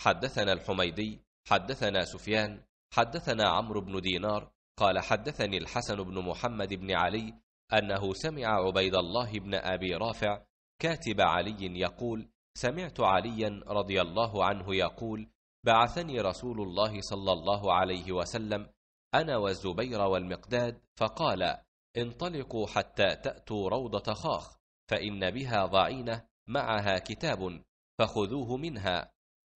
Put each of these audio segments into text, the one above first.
حدثنا الحميدي حدثنا سفيان حدثنا عمرو بن دينار قال حدثني الحسن بن محمد بن علي أنه سمع عبيد الله بن أبي رافع كاتب علي يقول سمعت عليا رضي الله عنه يقول بعثني رسول الله صلى الله عليه وسلم أنا والزبير والمقداد فقال انطلقوا حتى تأتوا روضة خاخ فإن بها ضعينة معها كتاب فخذوه منها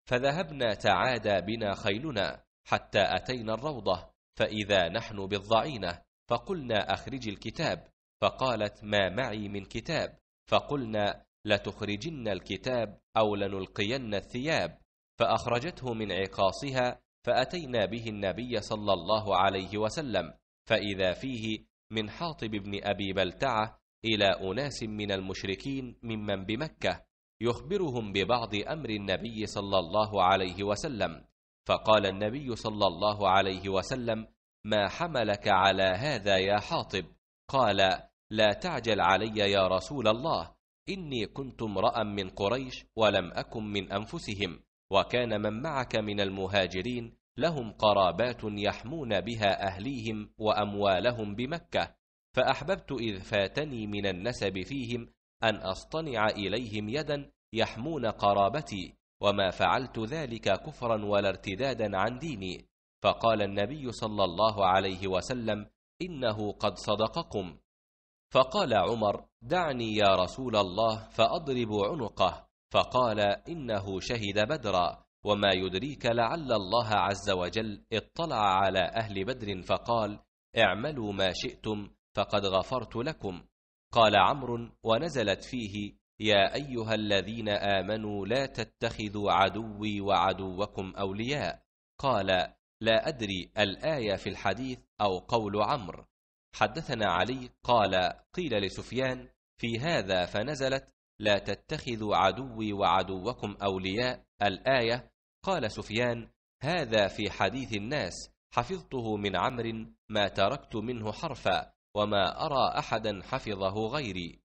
فذهبنا تعادى بنا خيلنا حتى أتينا الروضة فإذا نحن بالضعينة فقلنا أخرج الكتاب فقالت ما معي من كتاب فقلنا لتخرجن الكتاب أو لنلقين الثياب فأخرجته من عقاصها فأتينا به النبي صلى الله عليه وسلم فإذا فيه من حاطب بن أبي بلتعة إلى أناس من المشركين ممن بمكة يخبرهم ببعض امر النبي صلى الله عليه وسلم فقال النبي صلى الله عليه وسلم ما حملك على هذا يا حاطب قال لا تعجل علي يا رسول الله اني كنت امرا من قريش ولم اكن من انفسهم وكان من معك من المهاجرين لهم قرابات يحمون بها اهليهم واموالهم بمكه فاحببت اذ فاتني من النسب فيهم أن أصطنع إليهم يدا يحمون قرابتي وما فعلت ذلك كفرا ولا ارتدادا عن ديني فقال النبي صلى الله عليه وسلم إنه قد صدقكم فقال عمر دعني يا رسول الله فأضرب عنقه فقال إنه شهد بدرا وما يدريك لعل الله عز وجل اطلع على أهل بدر فقال اعملوا ما شئتم فقد غفرت لكم قال عمرو ونزلت فيه يا ايها الذين امنوا لا تتخذوا عدوي وعدوكم اولياء قال لا ادري الايه في الحديث او قول عمرو حدثنا علي قال قيل لسفيان في هذا فنزلت لا تتخذوا عدوي وعدوكم اولياء الايه قال سفيان هذا في حديث الناس حفظته من عمرو ما تركت منه حرفا وما أرى أحدا حفظه غيري